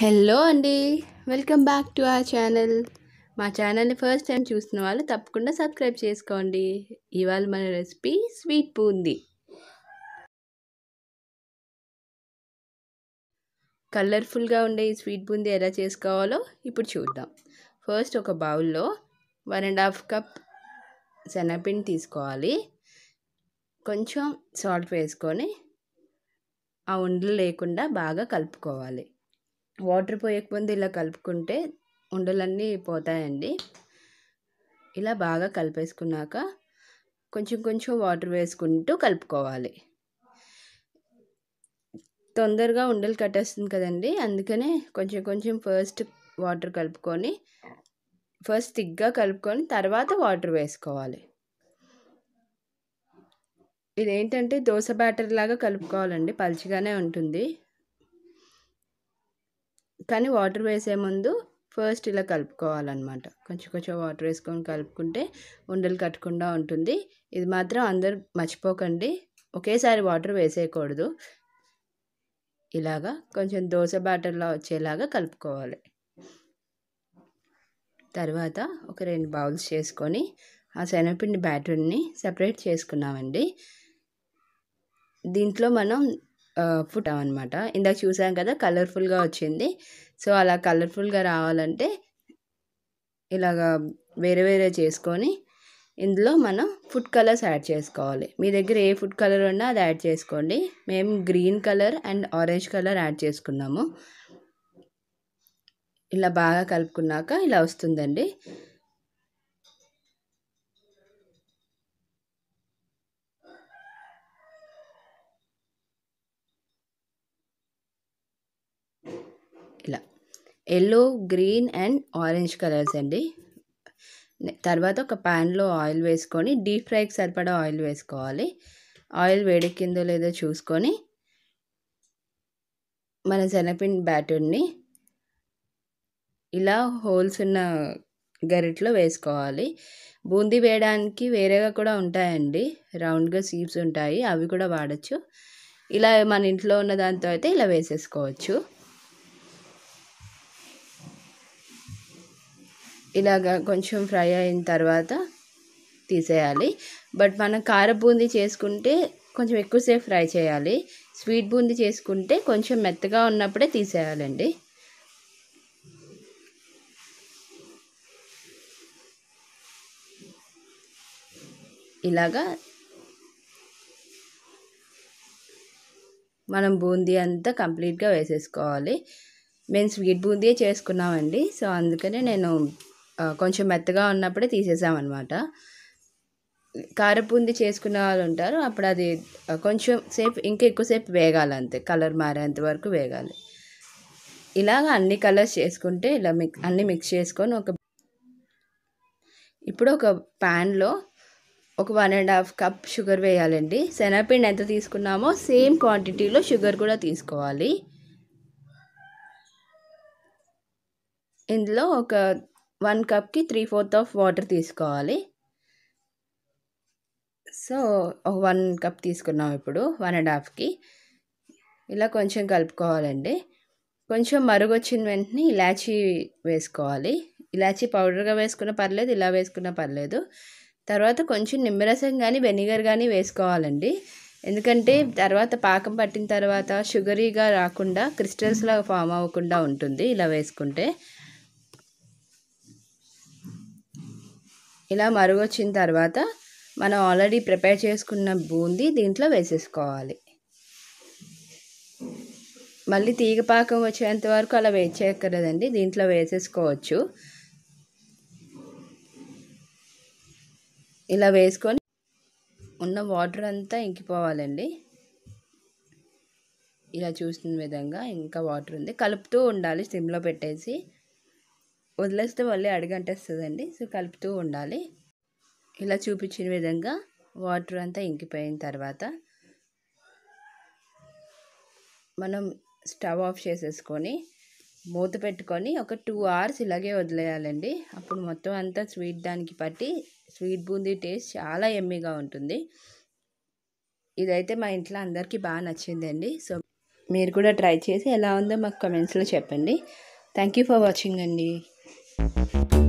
Hello అండి welcome back to our channel మా ఛానల్ని ఫస్ట్ టైం చూస్తున్న వాళ్ళు తప్పకుండా సబ్స్క్రైబ్ చేసుకోండి ఇవాళ మన రెసిపీ స్వీట్ పూంది కలర్ఫుల్గా ఉండే ఈ స్వీట్ బూంది ఎలా చేసుకోవాలో ఇప్పుడు చూద్దాం ఫస్ట్ ఒక బౌల్లో వన్ అండ్ హాఫ్ కప్ శనగపిండి తీసుకోవాలి కొంచెం సాల్ట్ వేసుకొని ఆ ఉండలు లేకుండా బాగా కలుపుకోవాలి వాటర్ పోయకముందు ఇలా కలుపుకుంటే ఉండలన్నీ పోతాయండి ఇలా బాగా కలిపేసుకున్నాక కొంచెం కొంచెం వాటర్ వేసుకుంటూ కలుపుకోవాలి తొందరగా ఉండలు కట్టేస్తుంది కదండి అందుకనే కొంచెం కొంచెం ఫస్ట్ వాటర్ కలుపుకొని ఫస్ట్ తిగ్గా కలుపుకొని తర్వాత వాటర్ వేసుకోవాలి ఇదేంటంటే దోశ బ్యాటర్ లాగా కలుపుకోవాలండి పలుచగానే ఉంటుంది కానీ వాటర్ వేసే ముందు ఫస్ట్ ఇలా కలుపుకోవాలన్నమాట కొంచెం కొంచెం వాటర్ వేసుకొని కలుపుకుంటే ఉండలు కట్టకుండా ఉంటుంది ఇది మాత్రం అందరు మర్చిపోకండి ఒకేసారి వాటర్ వేసేయకూడదు ఇలాగా కొంచెం దోశ బ్యాటర్లో వచ్చేలాగా కలుపుకోవాలి తర్వాత ఒక రెండు బౌల్స్ చేసుకొని ఆ శనగపిండి బ్యాటర్ని సపరేట్ చేసుకున్నామండి దీంట్లో మనం ఫుడ్ అనమాట ఇందాక చూసాం కదా కలర్ఫుల్గా వచ్చింది సో అలా కలర్ఫుల్గా రావాలంటే ఇలాగా వేరే వేరే చేసుకొని ఇందులో మనం ఫుడ్ కలర్స్ యాడ్ చేసుకోవాలి మీ దగ్గర ఏ ఫుడ్ కలర్ ఉన్నా అది యాడ్ చేసుకోండి మేము green colour and orange colour add చేసుకున్నాము ఇలా బాగా కలుపుకున్నాక ఇలా వస్తుందండి yellow green and orange colours అండి తర్వాత ఒక ప్యాన్లో ఆయిల్ వేసుకొని డీప్ ఫ్రైకి సరిపడా ఆయిల్ వేసుకోవాలి ఆయిల్ వేడెక్కిందో లేదో చూసుకొని మన శనగపిండి బ్యాటర్ని ఇలా హోల్స్ ఉన్న గరిట్లో వేసుకోవాలి బూందీ వేయడానికి వేరేగా కూడా ఉంటాయండి రౌండ్గా సీప్స్ ఉంటాయి అవి కూడా వాడచ్చు ఇలా మన ఇంట్లో ఉన్న దాంతో అయితే ఇలా వేసేసుకోవచ్చు ఇలాగ కొంచెం ఫ్రై అయిన తర్వాత తీసేయాలి బట్ మనం కార బూందీ చేసుకుంటే కొంచెం ఎక్కువసేపు ఫ్రై చేయాలి స్వీట్ బూందీ చేసుకుంటే కొంచెం మెత్తగా ఉన్నప్పుడే తీసేయాలండి ఇలాగా మనం బూందీ అంతా కంప్లీట్గా వేసేసుకోవాలి మేము స్వీట్ బూందీ చేసుకున్నామండి సో అందుకనే నేను కొంచెం మెత్తగా ఉన్నప్పుడే తీసేసామన్నమాట కారపుంది చేసుకున్న వాళ్ళు ఉంటారు అప్పుడు అది కొంచెం సేపు ఇంకా ఎక్కువసేపు వేగాలి అంతే కలర్ మారేంత వరకు వేగాలి ఇలాగ అన్ని కలర్స్ చేసుకుంటే ఇలా మిక్ అన్ని మిక్స్ చేసుకొని ఒక ఇప్పుడు ఒక ప్యాన్లో ఒక one and half cup sugar వేయాలండి శనగపిండి ఎంత తీసుకున్నామో సేమ్ క్వాంటిటీలో షుగర్ కూడా తీసుకోవాలి ఇందులో ఒక వన్ కప్కి త్రీ ఫోర్త్ ఆఫ్ వాటర్ తీసుకోవాలి సో ఒక వన్ కప్ తీసుకున్నాం ఇప్పుడు వన్ అండ్ హాఫ్కి ఇలా కొంచెం కలుపుకోవాలండి కొంచెం మరుగొచ్చిన వెంటనే ఇలాచీ వేసుకోవాలి ఇలాచీ పౌడర్గా వేసుకున్న పర్లేదు ఇలా వేసుకున్న పర్లేదు తర్వాత కొంచెం నిమ్మరసం కానీ వెనిగర్ కానీ వేసుకోవాలండి ఎందుకంటే తర్వాత పాకం పట్టిన తర్వాత షుగరీగా రాకుండా క్రిస్టల్స్లా ఫామ్ అవ్వకుండా ఉంటుంది ఇలా వేసుకుంటే ఇలా మరుగొచ్చిన తర్వాత మనం ఆల్రెడీ ప్రిపేర్ చేసుకున్న బూందీ దీంట్లో వేసేసుకోవాలి మళ్ళీ తీగపాకం వచ్చేంత వరకు అలా వెయిట్ చేయక్కర్లేదండి దీంట్లో వేసేసుకోవచ్చు ఇలా వేసుకొని ఉన్న వాటర్ అంతా ఇంకిపోవాలండి ఇలా చూసిన విధంగా ఇంకా వాటర్ ఉంది కలుపుతూ ఉండాలి సిమ్లో పెట్టేసి వదిలేస్తే మళ్ళీ అడుగంటేస్తుందండి సో కలుపుతూ ఉండాలి ఇలా చూపించిన విధంగా వాటర్ అంతా ఇంకిపోయిన తర్వాత మనం స్టవ్ ఆఫ్ చేసేసుకొని మూత పెట్టుకొని ఒక టూ అవర్స్ ఇలాగే వదిలేయాలండి అప్పుడు మొత్తం అంతా స్వీట్ దానికి పట్టి స్వీట్ బూందీ టేస్ట్ చాలా ఎమ్మీగా ఉంటుంది ఇదైతే మా ఇంట్లో అందరికీ బాగా నచ్చిందండి సో మీరు కూడా ట్రై చేసి ఎలా ఉందో మాకు కమెంట్స్లో చెప్పండి థ్యాంక్ యూ ఫర్ వాచింగ్ అండి Thank you.